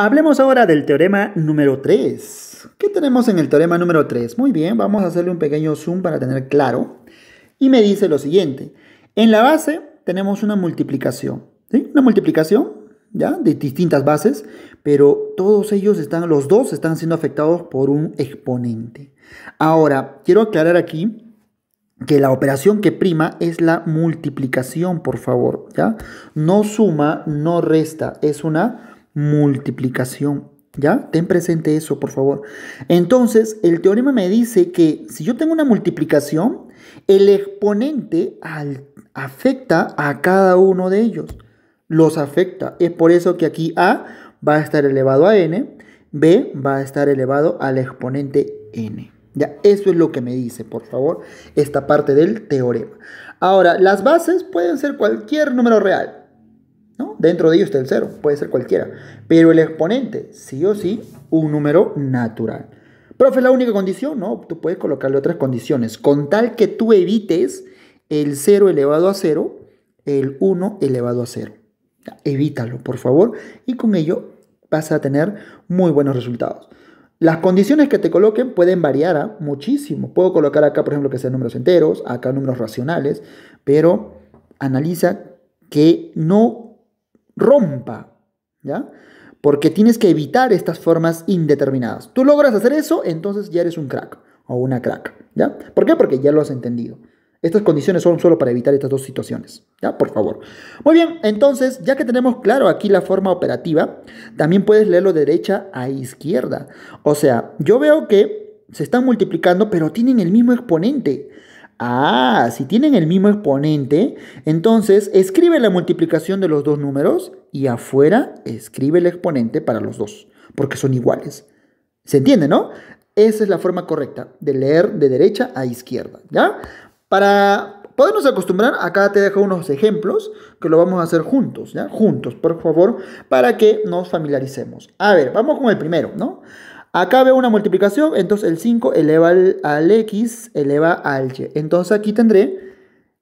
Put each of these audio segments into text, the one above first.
Hablemos ahora del teorema número 3. ¿Qué tenemos en el teorema número 3? Muy bien, vamos a hacerle un pequeño zoom para tener claro. Y me dice lo siguiente. En la base tenemos una multiplicación. ¿sí? Una multiplicación ¿ya? de distintas bases, pero todos ellos están, los dos están siendo afectados por un exponente. Ahora, quiero aclarar aquí que la operación que prima es la multiplicación, por favor. ¿ya? No suma, no resta, es una multiplicación. ¿Ya? Ten presente eso, por favor. Entonces, el teorema me dice que si yo tengo una multiplicación, el exponente afecta a cada uno de ellos. Los afecta. Es por eso que aquí A va a estar elevado a n, B va a estar elevado al exponente n. Ya, eso es lo que me dice, por favor, esta parte del teorema. Ahora, las bases pueden ser cualquier número real dentro de ellos está el 0, puede ser cualquiera. Pero el exponente, sí o sí, un número natural. Profe, la única condición, no, tú puedes colocarle otras condiciones, con tal que tú evites el 0 elevado a 0, el 1 elevado a 0. Evítalo, por favor, y con ello vas a tener muy buenos resultados. Las condiciones que te coloquen pueden variar ¿ah? muchísimo. Puedo colocar acá, por ejemplo, que sean números enteros, acá números racionales, pero analiza que no rompa, ¿ya? Porque tienes que evitar estas formas indeterminadas. Tú logras hacer eso, entonces ya eres un crack o una crack, ¿ya? ¿Por qué? Porque ya lo has entendido. Estas condiciones son solo para evitar estas dos situaciones, ¿ya? Por favor. Muy bien, entonces, ya que tenemos claro aquí la forma operativa, también puedes leerlo de derecha a izquierda. O sea, yo veo que se están multiplicando, pero tienen el mismo exponente. Ah, si tienen el mismo exponente, entonces escribe la multiplicación de los dos números y afuera escribe el exponente para los dos, porque son iguales. ¿Se entiende, no? Esa es la forma correcta de leer de derecha a izquierda, ¿ya? Para podernos acostumbrar, acá te dejo unos ejemplos que lo vamos a hacer juntos, ¿ya? Juntos, por favor, para que nos familiaricemos. A ver, vamos con el primero, ¿no? Acá veo una multiplicación, entonces el 5 eleva al, x eleva al y. Entonces aquí tendré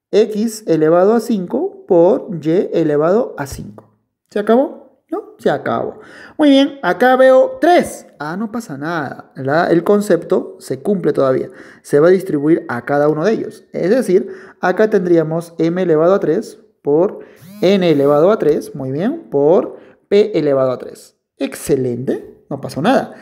x elevado a 5 por y elevado a 5. ¿Se acabó? ¿No? Se acabó. Muy bien, acá veo 3. Ah, no pasa nada. El concepto se cumple todavía. Se va a distribuir a cada uno de ellos. Es decir, acá tendríamos m elevado a 3 por n elevado a 3, muy bien, por p elevado a 3. Excelente, no pasó nada.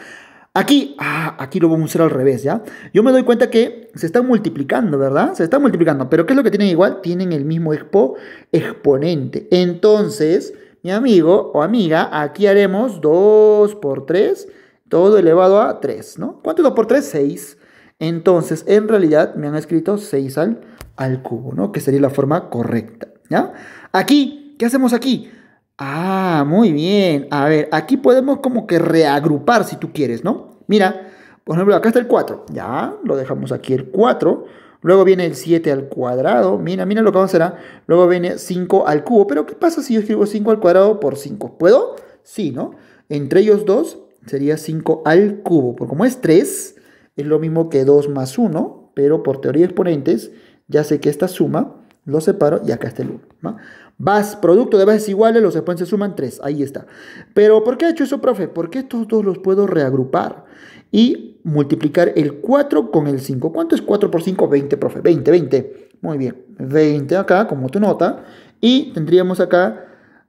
Aquí, ah, aquí lo vamos a hacer al revés, ¿ya? Yo me doy cuenta que se está multiplicando, ¿verdad? Se está multiplicando, pero ¿qué es lo que tienen igual? Tienen el mismo expo, exponente. Entonces, mi amigo o amiga, aquí haremos 2 por 3, todo elevado a 3, ¿no? ¿Cuánto es 2 por 3? 6. Entonces, en realidad me han escrito 6 al, al cubo, ¿no? Que sería la forma correcta, ¿ya? Aquí, ¿qué hacemos aquí? Ah, muy bien. A ver, aquí podemos como que reagrupar si tú quieres, ¿no? Mira, por ejemplo, acá está el 4. Ya, lo dejamos aquí el 4. Luego viene el 7 al cuadrado. Mira, mira lo que vamos a hacer. ¿ah? Luego viene 5 al cubo. Pero, ¿qué pasa si yo escribo 5 al cuadrado por 5? ¿Puedo? Sí, ¿no? Entre ellos dos sería 5 al cubo. Porque como es 3, es lo mismo que 2 más 1. Pero por teoría de exponentes, ya sé que esta suma lo separo y acá está el 1. Vas, producto de bases iguales, los exponentes suman 3. Ahí está. Pero ¿por qué he hecho eso, profe? Porque estos dos los puedo reagrupar y multiplicar el 4 con el 5. ¿Cuánto es 4 por 5? 20, profe. 20, 20. Muy bien. 20 acá, como tú nota. Y tendríamos acá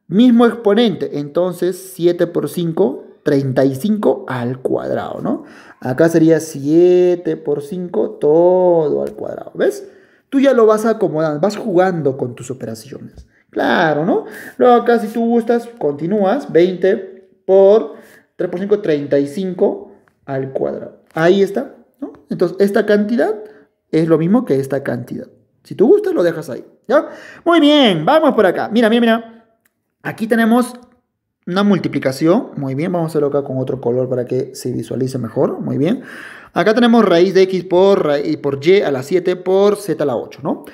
mismo exponente. Entonces, 7 por 5, 35 al cuadrado, ¿no? Acá sería 7 por 5, todo al cuadrado. ¿Ves? Tú ya lo vas acomodando, vas jugando con tus operaciones. Claro, ¿no? Luego acá si tú gustas, continúas 20 por 3 por 5, 35 al cuadrado. Ahí está, ¿no? Entonces esta cantidad es lo mismo que esta cantidad. Si tú gustas, lo dejas ahí. ¿ya? Muy bien, vamos por acá. Mira, mira, mira. Aquí tenemos una multiplicación, muy bien, vamos a hacerlo acá con otro color para que se visualice mejor, muy bien. Acá tenemos raíz de x por, raíz por y a la 7 por z a la 8, ¿no?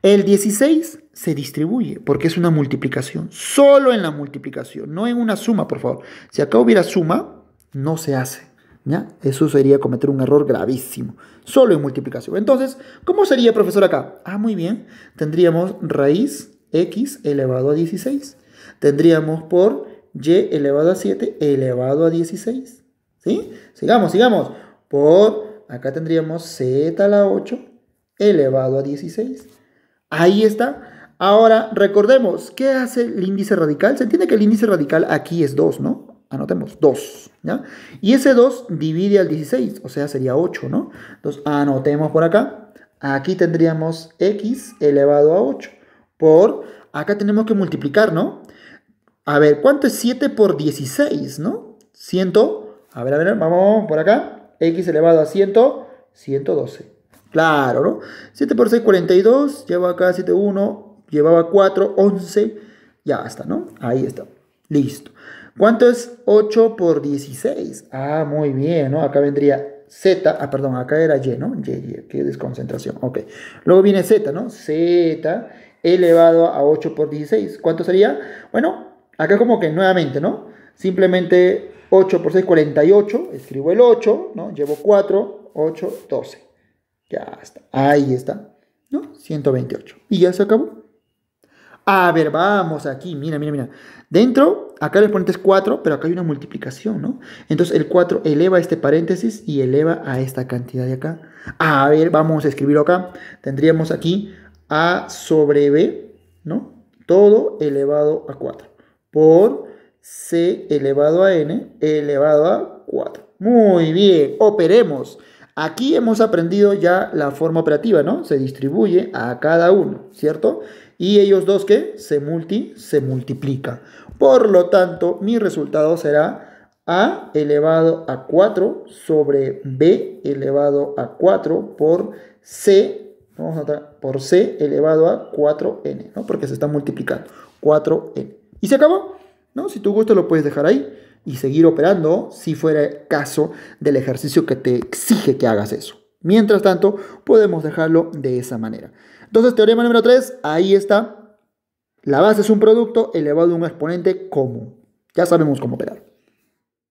El 16 se distribuye porque es una multiplicación, solo en la multiplicación, no en una suma, por favor. Si acá hubiera suma, no se hace. ¿Ya? Eso sería cometer un error gravísimo, solo en multiplicación. Entonces, ¿cómo sería, profesor, acá? Ah, muy bien, tendríamos raíz x elevado a 16. Tendríamos por y elevado a 7 elevado a 16. ¿Sí? Sigamos, sigamos. Por acá tendríamos z a la 8 elevado a 16. Ahí está. Ahora, recordemos, ¿qué hace el índice radical? Se entiende que el índice radical aquí es 2, ¿no? Anotemos, 2, ¿ya? Y ese 2 divide al 16, o sea, sería 8, ¿no? Entonces, anotemos por acá. Aquí tendríamos x elevado a 8 por... Acá tenemos que multiplicar, ¿no? A ver, ¿cuánto es 7 por 16, no? 100, a ver, a ver, vamos por acá. X elevado a 100, 112. Claro, ¿no? 7 por 6, 42. Llevo acá 7, 1. Llevaba 4, 11. Ya está, ¿no? Ahí está. Listo. ¿Cuánto es 8 por 16? Ah, muy bien, ¿no? Acá vendría Z. Ah, perdón, acá era Y, ¿no? Y, Y. Qué desconcentración. Ok. Luego viene Z, ¿no? Z elevado a 8 por 16. ¿Cuánto sería? Bueno, Acá como que nuevamente, ¿no? Simplemente 8 por 6, 48. Escribo el 8, ¿no? Llevo 4, 8, 12. Ya está. Ahí está. ¿No? 128. Y ya se acabó. A ver, vamos aquí. Mira, mira, mira. Dentro, acá el exponente es 4, pero acá hay una multiplicación, ¿no? Entonces el 4 eleva este paréntesis y eleva a esta cantidad de acá. A ver, vamos a escribirlo acá. Tendríamos aquí A sobre B, ¿no? Todo elevado a 4 por C elevado a N elevado a 4. Muy bien, operemos. Aquí hemos aprendido ya la forma operativa, ¿no? Se distribuye a cada uno, ¿cierto? Y ellos dos ¿qué? se multi, se multiplica. Por lo tanto, mi resultado será a elevado a 4 sobre b elevado a 4 por c, vamos a notar, por c elevado a 4n, ¿no? porque se está multiplicando, 4n. Y se acabó. ¿no? Si tu gusto lo puedes dejar ahí y seguir operando si fuera caso del ejercicio que te exige que hagas eso. Mientras tanto, podemos dejarlo de esa manera. Entonces, teorema número 3, ahí está. La base es un producto elevado a un exponente común. Ya sabemos cómo operar.